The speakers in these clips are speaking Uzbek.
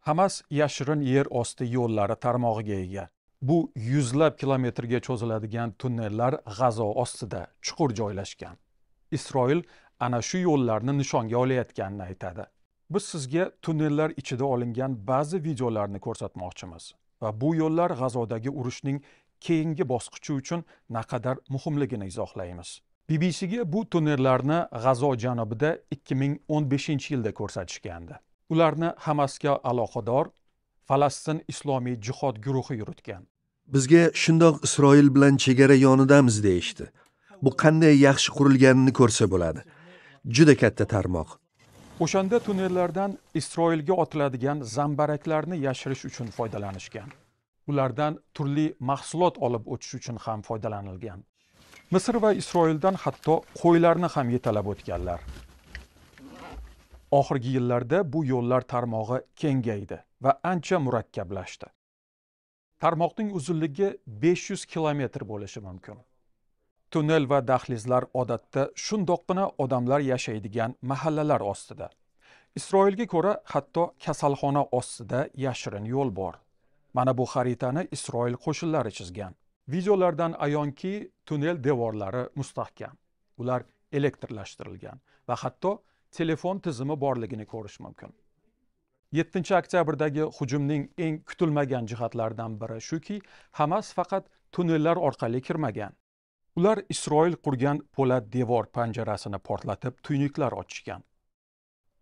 Hamas yashirin yer osti yo'llari tarmog'iga ega. Bu yuzlab kilometrga cho'ziladigan tunnellar G'azo ostida chuqur joylashgan. Isroil ana shu yo'llarni nishonga olayotganini aytadi. Biz sizga tunnellar ichida olingan ba'zi videolarni ko'rsatmoqchimiz va bu yo'llar G'azodagi urushning keyingi bosqichi uchun naqadar muhimligini izohlaymiz. BBCga bu tunnellarni G'azo janubida 2015-yilda ko'rsatishgandi. ularni hamasga aloqador falastin islomiy jihod guruhi yuritgan bizga shundoq isroil bilan chegara yonidamiz deyishdi bu qanday yaxshi qurilganini ko'rsa bo'ladi juda katta tarmoq o'shanda tunnellardan isroilga otiladigan zambaraklarni yashirish uchun foydalanishgan ulardan turli mahsulot olib o'tish uchun ham foydalanilgan misr va isroildan hatto qo'ylarni ham yetalab o'tganlar oxirgi yillarda bu yo'llar tarmog'i kengaydi va ancha murakkablashdi tarmoqning uzunligi 500 kilometr bo'lishi mumkin tunnel va dahlizlar odatda shundoqqina odamlar yashaydigan mahallalar ostida isroilga ko'ra hatto kasalxona ostida yashirin yo'l bor mana bu xaritani isroil qo'shinlari chizgan videolardan ayonki tunnel devorlari mustahkam ular elektrlashtirilgan va hatto telefon tizimi borligini ko'rish mumkin 7 oktyabrdagi hujumning eng kutilmagan jihatlaridan biri shuki hamas faqat tunnellar orqali kirmagan ular isroil qurgan po'lat devor panjarasini portlatib tuynuklar ochishgan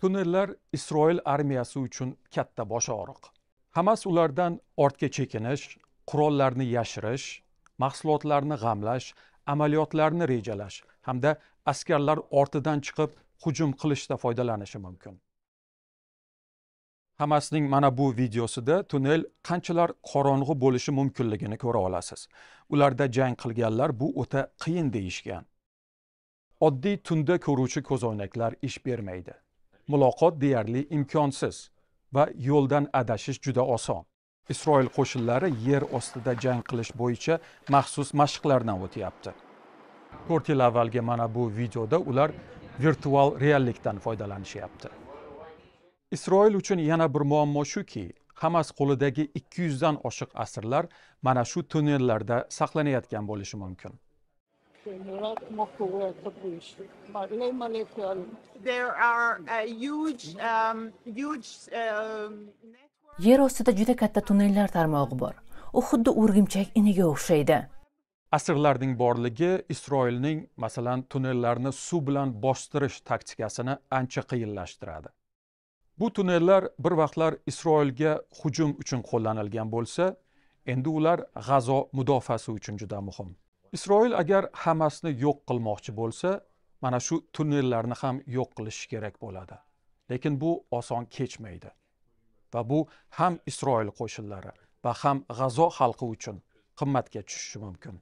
tunnellar isroil armiyasi uchun katta bosh og'riq hamas ulardan ortga chekinish qurollarni yashirish mahsulotlarni g'amlash amaliyotlarni rejalash hamda askarlar ortidan chiqib hujum qilishda foydalanishi mumkin hamasning mana bu videosida tunnel qanchalar qorong'i bo'lishi mumkinligini ko'ra olasiz ularda jang qilganlar bu o'ta qiyin deyishgan oddiy tunda ko'ruvchi ko'zoynaklar ish bermaydi muloqot deyarli imkonsiz va yo'ldan adashish juda oson isroil qo'shinlari yer ostida jang qilish bo'yicha maxsus mashqlardan o'tyapti to'rt yil avvalgi mana bu videoda ular virtual reallikdan foydalanishyapti isroil uchun yana bir muammo shuki hamas qo'lidagi 200 dan oshiq asirlar mana shu tunnellarda saqlanayotgan bo'lishi mumkin um, um, yer ostida juda katta tunnellar tarmog'i bor u xuddi o'rgimchak iniga o'xshaydi asrlarning borligi isroilning masalan tunnellarni suv bilan bostirish taktikasini ancha qiyinlashtiradi bu tunnellar bir vaqtlar isroilga hujum uchun qo'llanilgan bo'lsa endi ular g'azo mudofaasi uchun juda muhim isroil agar hamasni yo'q qilmoqchi bo'lsa mana shu tunnellarni ham yo'q qilishi kerak bo'ladi lekin bu oson kechmaydi va bu ham isroil qo'shinlari va ham g'azo xalqi uchun qimmatga tushishi mumkin